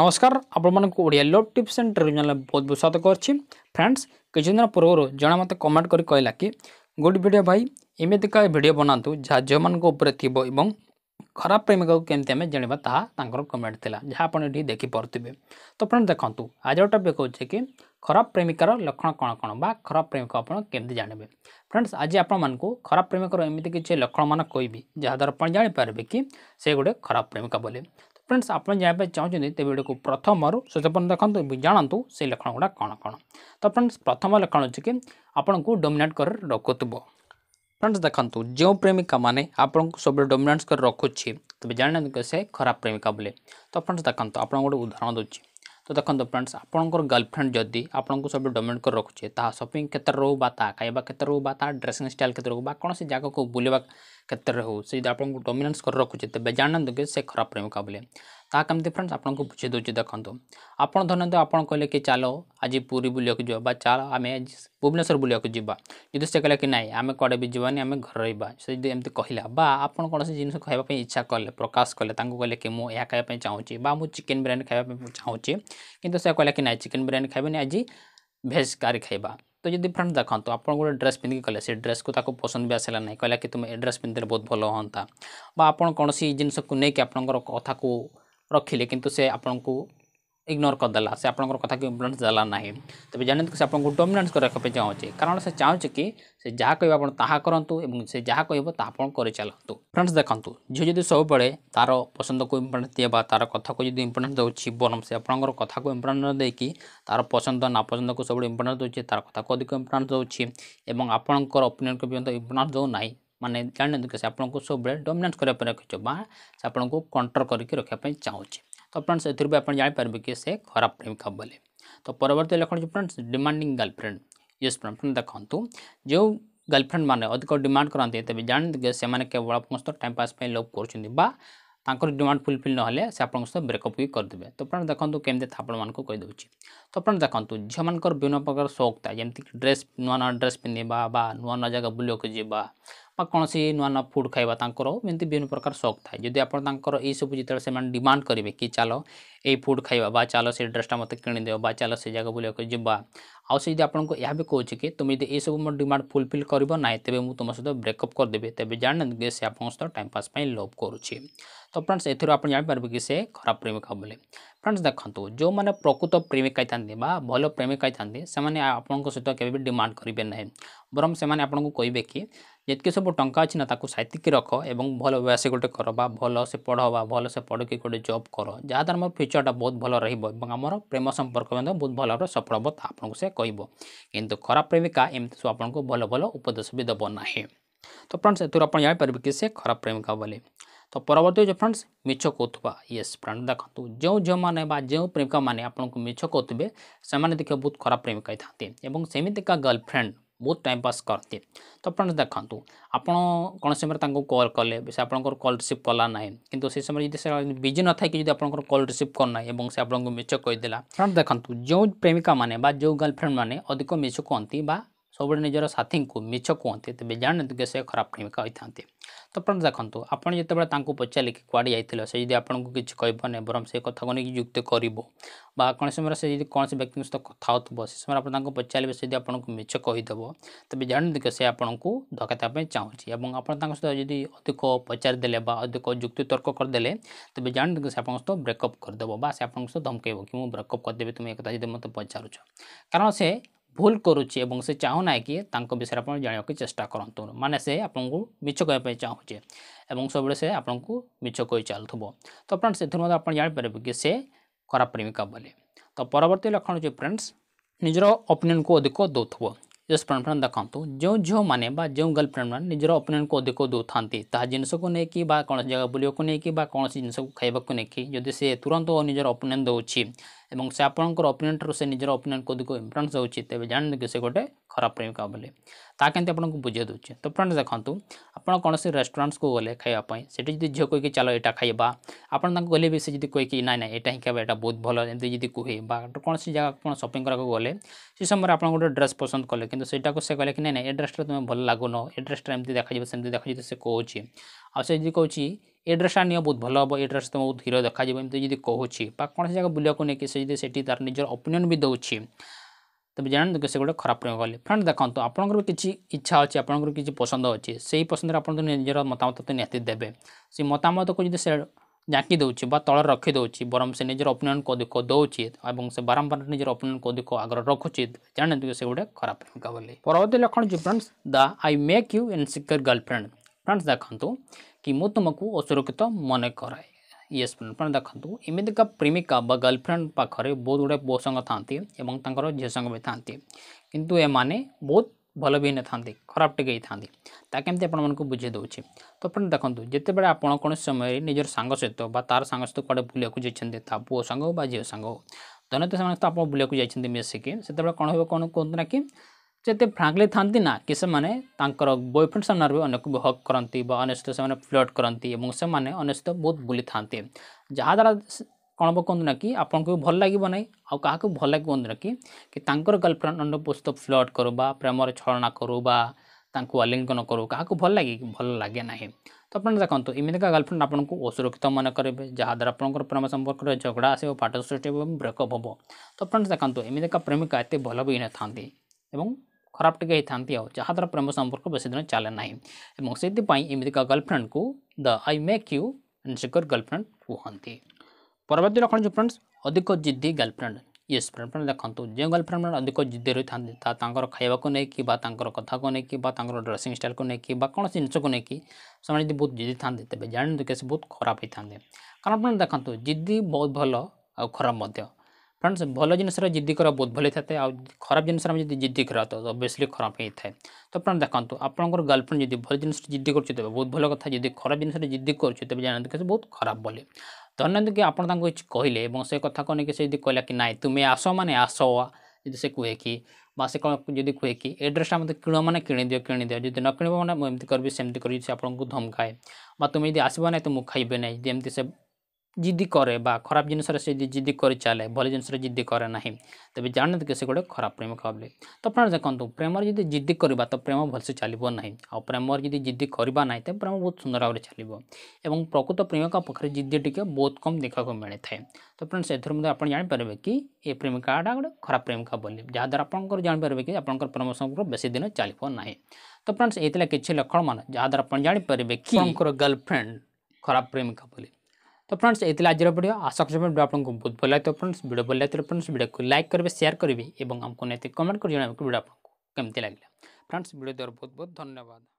নমস্কার ଆପଣମାନଙ୍କୁ Odia love tips and trail channel ବହୁତ ବହୁତ ସ୍ୱାଗତ କରୁଛି ଫ୍ରେଣ୍ଡସ୍ କିଛି ଦିନ ପୂର୍ବରୁ ଜଣେ ମୋତେ କମେଣ୍ଟ କରି କହିଲା କି ଗୁଡ୍ ଭିଡ଼ିଓ ଭାଇ ଏମିତିକା ଭିଡ଼ିଓ ବନାନ୍ତୁ ଯାହା ଝିଅମାନଙ୍କ ଉପରେ ଥିବ ଏବଂ ଖରାପ ପ୍ରେମିକାକୁ କେମିତି ଆମେ ଜାଣିବା ତାହା ତାଙ୍କର କମେଣ୍ଟ ଥିଲା ଯାହା ଆପଣ ଏଠି ଦେଖିପାରୁଥିବେ ତ ଫ୍ରେଣ୍ଡ ଦେଖନ୍ତୁ ଆଜିର ଟପିକ୍ ହେଉଛି କି ଖରାପ ପ୍ରେମିକାର ଲକ୍ଷଣ କ'ଣ କ'ଣ ବା ଖରାପ ପ୍ରେମିକ ଆପଣ କେମିତି ଜାଣିବେ ଫ୍ରେଣ୍ଡସ୍ ଆଜି ଆପଣମାନଙ୍କୁ ଖରାପ ପ୍ରେମିକର ଏମିତି କିଛି ଲକ୍ଷଣମାନ କହିବି ଯାହାଦ୍ୱାରା ଆପଣ ଜାଣିପାରିବେ କି ସେ ଗୋଟେ ଖରାପ ପ୍ରେମିକା ବୋଲି फ्रेंड्स ଆପଣ ଜାଣିବା ପାଇଁ ଚାହୁଁଛନ୍ତି ତେବେ ଭିଡ଼ିଓକୁ ପ୍ରଥମରୁ ଶେଷ ପର୍ଯ୍ୟନ୍ତ ଦେଖନ୍ତୁ ଜାଣନ୍ତୁ ସେଇ ଲକ୍ଷଣ ଗୁଡ଼ା କ'ଣ କ'ଣ ତ ଫ୍ରେଣ୍ଡସ୍ ପ୍ରଥମ ଲକ୍ଷଣ ହେଉଛି କି ଆପଣଙ୍କୁ ଡୋମିନେଟ୍ କରି ରଖୁଥିବ ଫ୍ରେଣ୍ଡସ୍ ଦେଖନ୍ତୁ ଯେଉଁ ପ୍ରେମିକାମାନେ ଆପଣଙ୍କୁ ସବୁବେଳେ ଡୋମିନେନ୍ସ କରି ରଖୁଛି ତେବେ ଜାଣିନାହାନ୍ତି ସେ ଖରାପ ପ୍ରେମିକା ବୋଲି ତ ଫ୍ରେଣ୍ଡସ୍ ଦେଖନ୍ତୁ ଆପଣଙ୍କୁ ଗୋଟେ ଉଦାହରଣ ଦେଉଛି तो देखो फ्रेंड्स आप गर्लफ्रेंड जदि आपको सब डोमेट कर रखुचे सपिंग क्षेत्र रो खाइबा क्षेत्र रो ड्रेसींग स्टाइल क्षेत्र रो कौन से जगह को बुलवा क्षेत्र में हो आपको डोमेन्स कर रखुचे तो बेजाणी से खराब प्रेमिका बोले ତାହା କେମିତି ଫ୍ରେଣ୍ଡସ୍ ଆପଣଙ୍କୁ ବୁଝେଇ ଦେଉଛି ଦେଖନ୍ତୁ ଆପଣ ଧରନ୍ତୁ ଆପଣ କହିଲେ କି ଚାଲ ଆଜି ପୁରୀ ବୁଲିବାକୁ ଯିବା ବା ଚାଲ ଆମେ ଭୁବନେଶ୍ୱର ବୁଲିବାକୁ ଯିବା ଯଦି ସେ କହିଲା କି ନାହିଁ ଆମେ କୁଆଡ଼େ ବି ଯିବାନି ଆମେ ଘରେ ରହିବା ସେ ଯଦି ଏମିତି କହିଲା ବା ଆପଣ କୌଣସି ଜିନିଷ ଖାଇବା ପାଇଁ ଇଚ୍ଛା କଲେ ପ୍ରକାଶ କଲେ ତାଙ୍କୁ କହିଲେ କି ମୁଁ ଏହା ଖାଇବା ପାଇଁ ଚାହୁଁଛି ବା ମୁଁ ଚିକେନ୍ ବିରିୟାନୀ ଖାଇବା ପାଇଁ ଚାହୁଁଛି କିନ୍ତୁ ସେ କହିଲା କି ନାହିଁ ଚିକେନ୍ ବିରିୟାନୀ ଖାଇବେନି ଆଜି ଭେଜ୍ କାରି ଖାଇବା ତ ଯଦି ଫ୍ରେଣ୍ଡ ଦେଖନ୍ତୁ ଆପଣ ଗୋଟେ ଡ୍ରେସ୍ ପିନ୍ଧିକି କଲେ ସେ ଡ୍ରେସ୍କୁ ତାକୁ ପସନ୍ଦ ବି ଆସିଲା ନାହିଁ କହିଲା କି ତୁମେ ଏ ଡ୍ରେସ୍ ପିନ୍ଧିଲେ ବହୁତ ଭଲ ହୁଅନ୍ତା ବା ଆପଣ କୌଣସି ଜିନିଷକୁ ନେଇକି ଆପଣଙ୍କର କଥାକୁ ରଖିଲେ କିନ୍ତୁ ସେ ଆପଣଙ୍କୁ ଇଗ୍ନୋର କରିଦେଲା ସେ ଆପଣଙ୍କର କଥାକୁ ଇମ୍ପୋର୍ଟାନ୍ସ ଦେଲା ନାହିଁ ତେବେ ଜାଣନ୍ତୁ ସେ ଆପଣଙ୍କୁ ଡୋମିନାନ୍ସ କରିବା ପାଇଁ ଚାହୁଁଛି କାରଣ ସେ ଚାହୁଁଛି କି ସେ ଯାହା କହିବ ଆପଣ ତାହା କରନ୍ତୁ ଏବଂ ସେ ଯାହା କହିବ ତାହା ଆପଣ କରିଚାଲନ୍ତୁ ଫ୍ରେଣ୍ଡସ୍ ଦେଖନ୍ତୁ ଝିଅ ଯଦି ସବୁବେଳେ ତା'ର ପସନ୍ଦକୁ ଇମ୍ପୋର୍ଟାନ୍ସ ଦିଏ ବା ତା'ର କଥାକୁ ଯଦି ଇମ୍ପୋର୍ଟାନ୍ସ ଦେଉଛି ବରଂ ସେ ଆପଣଙ୍କର କଥାକୁ ଇମ୍ପୋର୍ଟାନ୍ସ ଦେଇକି ତା'ର ପସନ୍ଦ ନାପସନ୍ଦକୁ ସବୁବେଳେ ଇମ୍ପୋର୍ଟାନ୍ସ ଦେଉଛି ତା'ର କଥାକୁ ଅଧିକ ଇମ୍ପୋର୍ଟାନ୍ସ ଦେଉଛି ଏବଂ ଆପଣଙ୍କର ଓପିନିଅନ୍କୁ ପର୍ଯ୍ୟନ୍ତ ଇମ୍ପୋର୍ଟାନ୍ସ ଦେଉନାହିଁ मानने जानते से आपको सब डोमेन्स करापी रखी आपको कंट्रोल करके रखापी चाहिए तो फ्रेंड्स एथर भी आप जापरि कि से खराब प्रेमिका बोले तो परवर्त लेखन फ्रेंड्स डिमांडिंग गर्लफ्रेंड ये फ्रेंड देखो जो गर्लफ्रेंड मैंने अधिक डिमाड करते तेज जानते कि सेवल आप टाइम पास लव कर तर डिमांड फुलफिल ना से आप ब्रेकअप भी करदे तो फ्रेंड देखो कमी था कहीदे तो फ्रेंड देखो झील मर विभिन्न प्रकार सौक था जमी ड्रेस नुआ नुआ ड्रेस पिंधे नुआ नुआ जगह बुलाक जावा कौन सी नुआ नुआ फुड खाइबर विभिन्न प्रकार सौक था जदि आप सब जितने से डिमाण करेंगे कि चल ये फुड खाइबा चल से ड्रेसटा मत कि चल से जगह बुलाक जावा आउ से आपको यह भी कौच कि तुम जी सब मोर डिमाण फुलफिल कर ना तेज मुझ तुम सहित ब्रेकअप करदेवि तेज जानते कि से आप टाइम पास लव कर तो फ्रेंड्स एथर आप जानपरेंगे कि से खराब प्रेमिका बोले फ्रेंड्स देखो जो मैंने प्रकृत प्रेमिका था भल प्रेमिका था आपत के डिमांड करेंगे ना बरम से आपको कहे कि যত কিসব টঙ্কা チナ ताकु साहित्य কি রাখো এবং ভালে ব্যাসি কল তে করবা ভাল সে পড়বা ভাল সে পড়কি কোড জব করো যাতার ম ফিউচারটা বহুত ভাল রইব এবং আমরো প্রেম সম্পর্ক বন্ত বহুত ভাল আর সফলব তা আপونکو সে কইব কিন্তু খারাপ প্রেমিকা এমসু আপونکو ভালো ভালো উপদেশ বিদব নাহি তো ফ্রেন্ডস এতর अपन ইয়াই পারবি কি সে খারাপ প্রেমিকা বলে তো পরবর্তী যে ফ্রেন্ডস মিছ কোতপা यस ফ্রেন্ড দেখো তো জৌ জমানেবা জৌ প্রেমিকা মানে আপونکو মিছ কোতবে সামান দিক বহুত খারাপ প্রেমিকা তাই এবং সেমিতিকা গার্লফ্রেন্ড ବହୁତ ଟାଇମ୍ ପାସ୍ କରନ୍ତି ତ ଫ୍ରେଣ୍ଡସ୍ ଦେଖନ୍ତୁ ଆପଣ କୌଣସି ସମୟରେ ତାଙ୍କୁ କଲ୍ କଲେ ସେ ଆପଣଙ୍କର କଲ୍ ରିସିଭ୍ କଲା ନାହିଁ କିନ୍ତୁ ସେ ସମୟରେ ଯଦି ସେ ବିଜି ନଥାଇକି ଯଦି ଆପଣଙ୍କର କଲ୍ ରିସିଭ୍ କରିନାହିଁ ଏବଂ ସେ ଆପଣଙ୍କୁ ମିଛ କହିଦେଲା ଫ୍ରେଣ୍ଡସ୍ ଦେଖନ୍ତୁ ଯେଉଁ ପ୍ରେମିକାମାନେ ବା ଯେଉଁ ଗାର୍ଲଫ୍ରେଣ୍ଡମାନେ ଅଧିକ ମିଛ କୁହନ୍ତି ବା ସବୁବେଳେ ନିଜର ସାଥୀଙ୍କୁ ମିଛ କୁହନ୍ତି ତେବେ ଜାଣନ୍ତୁ କି ସେ ଖରାପ ପ୍ରେମିକା ହୋଇଥାନ୍ତି तो अपने देखो आपड़ जिते बार पचारे कुआ जाइए से जी आपको किसी कह बर से कथ को नहीं युक्त करोण व्यक्ति सहित कथ हो समय आपको पचारे से जी आपको मिछ कहीदेव तेज जानते कि से आपको धकाता चाहिए और आपड़ सहित जी अधिक पचारिदे अधिक जुक्ति तर्क करदे तेज जानते कि से आप ब्रेकअप करदेव से आप धमक कि ब्रेकअप करदे तुम एक कथा जब मतलब पचारु कारण से ভুল করুছে এবং সে চাহু না কি তাঁর বিষয়ে আপনার জাঁয়া চেষ্টা করতু মানে সে আপনার মিছ কে চাহুছে এবং সবুলে সে আপনার মিছ কই চালুব তো ফ্রেন্ডস এর মধ্যে আপনার জাঁপারে কি সে ଖରାପ ପ୍ରେମିକା ବୋଲି ତ ପରବର୍ତ୍ତୀ ଲକ୍ଷଣ ହେଉଛି ଫ୍ରେଣ୍ଡସ୍ ନିଜର ଓପିନିଅନ୍କୁ ଅଧିକ ଦେଉଥିବ ଜଷ୍ଟ ଫ୍ରେଣ୍ଡ ଫ୍ରେଣ୍ଡ ଦେଖନ୍ତୁ ଯେଉଁ ଝିଅମାନେ ବା ଯେଉଁ ଗର୍ଲଫ୍ରେଣ୍ଡମାନେ ନିଜର ଓପିନିଅନ୍କୁ ଅଧିକ ଦେଉଥାନ୍ତି ତାହା ଜିନିଷକୁ ନେଇକି ବା କୌଣସି ଜାଗା ବୁଲିବାକୁ ନେଇକି ବା କୌଣସି ଜିନିଷକୁ ଖାଇବାକୁ ନେଇକି ଯଦି ସେ ତୁରନ୍ତ ନିଜର ଓପିନିଅନ୍ ଦେଉଛି ଏବଂ ସେ ଆପଣଙ୍କର ଅପୋନେଣ୍ଟରୁ ସେ ନିଜର ଅପୋନେଣ୍ଟ କୋଦିକୁ ଇମ୍ପୋର୍ଟାନ୍ସ ଦେଉଛି ତେବେ ଜାଣନ୍ତୁ କି ସେ ଗୋଟେ ଖରାପ ପ୍ରେମିକା ବୋଲି ତାହା କେମିତି ଆପଣଙ୍କୁ ବୁଝେଇ ଦେଉଛି ତ ଫ୍ରେଣ୍ଡସ୍ ଦେଖନ୍ତୁ ଆପଣ କୌଣସି ରେଷ୍ଟୁରାଣ୍ଟକୁ ଗଲେ ଖାଇବା ପାଇଁ ସେଠି ଯଦି ଝିଅ କହିକି ଚାଲ ଏଇଟା ଖାଇବା ଆପଣ ତାଙ୍କୁ ଗଲେ ବି ସେ ଯଦି କହିକି ନାଇଁ ନାଇଁ ଏଇଟା ହିଁ ଖାଇବା ଏଇଟା ବହୁତ ଭଲ ଏମିତି ଯଦି କୁହେ ବା କୌଣସି ଜାଗା ଆପଣ ସପିଂ କରିବାକୁ ଗଲେ ସେ ସମୟରେ ଆପଣ ଗୋଟେ ଡ୍ରେସ୍ ପସନ୍ଦ କଲେ କିନ୍ତୁ ସେଇଟାକୁ ସେ କହିଲେ କି ନାଇଁ ନାଇଁ ଏ ଡ୍ରେସ୍ଟା ତୁମେ ଭଲ ଲାଗୁନ ଏ ଡ୍ରେସ୍ଟା ଏମିତି ଦେଖାଯିବ ସେମିତି ଦେଖାଯିବ ସେ କହୁଛି ଆଉ ସେ ଯଦି କହୁଛି ଏଡ୍ରେସଟା ନିଅ ବହୁତ ଭଲ ହେବ ଏ ଡ୍ରେସ୍ ତୁମ ବହୁତ ହିରୋ ଦେଖାଯିବ ଏମିତି ଯଦି କହୁଛି ବା କୌଣସି ଜାଗା ବୁଲିବାକୁ ନେଇକି ସେ ଯଦି ସେଠି ତାର ନିଜର ଅପିନିଅନ୍ ବି ଦେଉଛି ତେବେ ଜାଣନ୍ତୁ କି ସେ ଗୋଟେ ଖରାପ ପ୍ରୟୋଗ କଲେ ଫ୍ରେଣ୍ଡ ଦେଖନ୍ତୁ ଆପଣଙ୍କର କିଛି ଇଚ୍ଛା ଅଛି ଆପଣଙ୍କର କିଛି ପସନ୍ଦ ଅଛି ସେଇ ପସନ୍ଦରେ ଆପଣ ନିଜର ମତାମତ ତ ନିହାତି ଦେବେ ସେ ମତାମତକୁ ଯଦି ସେ ଜାକି ଦେଉଛି ବା ତଳେ ରଖିଦେଉଛି ବରଂ ସେ ନିଜର ଅପିନିଅନ୍ ଅଧିକ ଦେଉଛି ଏବଂ ସେ ବାରମ୍ବାର ନିଜର ଅପିନିଅନ୍ ଅଧିକ ଆଗ୍ରହ ରଖୁଛି ଜାଣନ୍ତୁ କି ସେ ଗୋଟେ ଖରାପ ପ୍ରୟୋଗ ବୋଲି ପରବର୍ତ୍ତୀ ଲକ୍ଷଣ ଯେ friends the I make you insecure girlfriend friends ଦେଖନ୍ତୁ କି ମୁଁ ତୁମକୁ ଅସୁରକ୍ଷିତ ମନେ କରାଏ ୟେସ୍ ଫ୍ରେଣ୍ଡ ଫ୍ରେଣ୍ଡ ଦେଖନ୍ତୁ ଏମିତିକା ପ୍ରେମିକା ବା ଗର୍ଲଫ୍ରେଣ୍ଡ ପାଖରେ ବହୁତ ଗୁଡ଼ିଏ ପୁଅ ସାଙ୍ଗ ଥାନ୍ତି ଏବଂ ତାଙ୍କର ଝିଅ ସାଙ୍ଗ ବି ଥାନ୍ତି କିନ୍ତୁ ଏମାନେ ବହୁତ ଭଲ ବି ହେଇନଥାନ୍ତି ଖରାପ ଟିକେ ହେଇଥାନ୍ତି ତାହା କେମିତି ଆପଣମାନଙ୍କୁ ବୁଝେଇ ଦେଉଛି ତ ଫ୍ରେଣ୍ଡ ଦେଖନ୍ତୁ ଯେତେବେଳେ ଆପଣ କୌଣସି ସମୟରେ ନିଜର ସାଙ୍ଗ ସହିତ ବା ତା'ର ସାଙ୍ଗ ସହିତ କୁଆଡ଼େ ବୁଲିବାକୁ ଯାଇଛନ୍ତି ତା ପୁଅ ସାଙ୍ଗ ହଉ ବା ଝିଅ ସାଙ୍ଗ ହଉ ଧନତ ସେମାନେ ତ ଆପଣ ବୁଲିବାକୁ ଯାଇଛନ୍ତି ମିଶିକି ସେତେବେଳେ କ'ଣ ହେବ କ'ଣ କୁହନ୍ତୁ ନା କି ଯେତେ ଫ୍ରାଙ୍କଲି ଥାନ୍ତି ନା କି ସେମାନେ ତାଙ୍କର ବୟଫ୍ରେଣ୍ଡ ସାମ୍ନାରେ ବି ଅନ୍ୟକୁ ବି ହକ୍ କରନ୍ତି ବା ଅନ୍ୟ ସହିତ ସେମାନେ ଫ୍ଲଟ୍ କରନ୍ତି ଏବଂ ସେମାନେ ଅନ୍ୟ ସହିତ ବହୁତ ବୁଲିଥାନ୍ତି ଯାହାଦ୍ୱାରା କ'ଣ ହେବ କୁହନ୍ତୁ ନା କି ଆପଣଙ୍କୁ ବି ଭଲ ଲାଗିବ ନାହିଁ ଆଉ କାହାକୁ ଭଲ ଲାଗିବ କୁହନ୍ତୁ ନା କି ତାଙ୍କର ଗର୍ଲଫ୍ରେଣ୍ଡ ଅନ୍ୟ ସହିତ ଫ୍ଲଟ୍ କରୁ ବା ପ୍ରେମରେ ଛଳନା କରୁ ବା ତାଙ୍କୁ ଆଲିଙ୍ଗନ କରୁ କାହାକୁ ଭଲ ଲାଗେ ଭଲ ଲାଗେ ନାହିଁ ତ ଆପଣ ଦେଖନ୍ତୁ ଏମିତିକା ଗର୍ଲଫ୍ରେଣ୍ଡ ଆପଣଙ୍କୁ ଅସୁରକ୍ଷିତ ମନେ କରିବେ ଯାହାଦ୍ୱାରା ଆପଣଙ୍କର ପ୍ରେମ ସମ୍ପର୍କରେ ଝଗଡ଼ା ଆସିବ ପାଠ ସୃଷ୍ଟି ହେବ ବ୍ରେକଅପ୍ ହେବ ତ ଆପଣ ଦେଖନ୍ତୁ ଏମିତିକା ପ୍ରେମିକା ଏତେ ଭଲ ବି ହେଇନଥାନ୍ତି ଏବଂ खराब टिके आउ जहाद्वर प्रेम संपर्क बेस दिन चले ना से गर्लफ्रेंड को the I make you insecure girlfriend कहते परवर्त लक्षण जो फ्रेंड्स अधिक जिद्दी गर्लफ्रेंड ये फ्रेंड देखो जो गर्लफ्रेंड अधिक जिद्दी रही था खावा को लेकिन कथ को लेकिन ड्रेसींग स्टाइल को लेकिन कौन जिनस को नहीं जब बहुत जिद्दी था तेज जानते तो बहुत खराब होता है कारण फ्रेंड देखो जिद्दी बहुत भल आ खराब फ्रेंड्स भल जिन जिद्दी कर बहुत भले था आ खराब जिनस जिद्दि करा तो अभीयसली खराब ही था तो फ्रेंड्स देखो आपर गर्लफ्रेंड जब भल जिन जिद्दि कर बहुत भल कथ जब खराब जिनस जिद्दि कर बहुत खराब बोले धरना कि आपको किसी से कथ को नहीं कि कहला कि ना तुम्हें आस मैंने आस जी से कहे कि से जी कहे कि एड्रेसा मतलब किण मैंने किणी दि किण दि जब न किण मैंने मुझे करी सेमती करमकाए तुम्हें जी आसबना तो मुझे खाइबे ना जमी से जिदी करे बा खराब जिनस जिदी कर चले भले जिन जिद्दी करे ना तेज जानते कि गोटे खराब प्रेम कहे तो अपना देखो प्रेम जी जिदी कर तो प्रेम भलसे चलो ना आ प्रेम जब जिद्दी करवा ना तो प्रेम बहुत सुंदर भाव में चलो और प्रकृत प्रेमिका पक्ष जिद्दी टी बहुत कम देखा मिले थाए तो फ्रेंड्स एथर मैं आप जानपरेंगे कि ये प्रेमिकाटा गोटे खराब प्रेमिका बोली जहाद्वारा आप जानपरेंगे कि आप प्रेम संपर्क बेस दिन चलो ना तो फ्रेंड्स ये कि लक्षण मान जहाँ आप जानपरेंगे कि गर्लफ्रेंड खराब प्रेमिका बोली तो फ्रेंड्स ये आज भिड आशा कर भिड आपको बहुत भल लगे फ्रेंड्स भिडियो भल लगे फ्रेंड्स तो भिडियो को लाइक करेंगे सेयार करेंगे और आमको नहीं कमेंट कर जन भिड आपको कमी लगे फ्रेंड्स भिडियो द्वारा बहुत बहुत धन्यवाद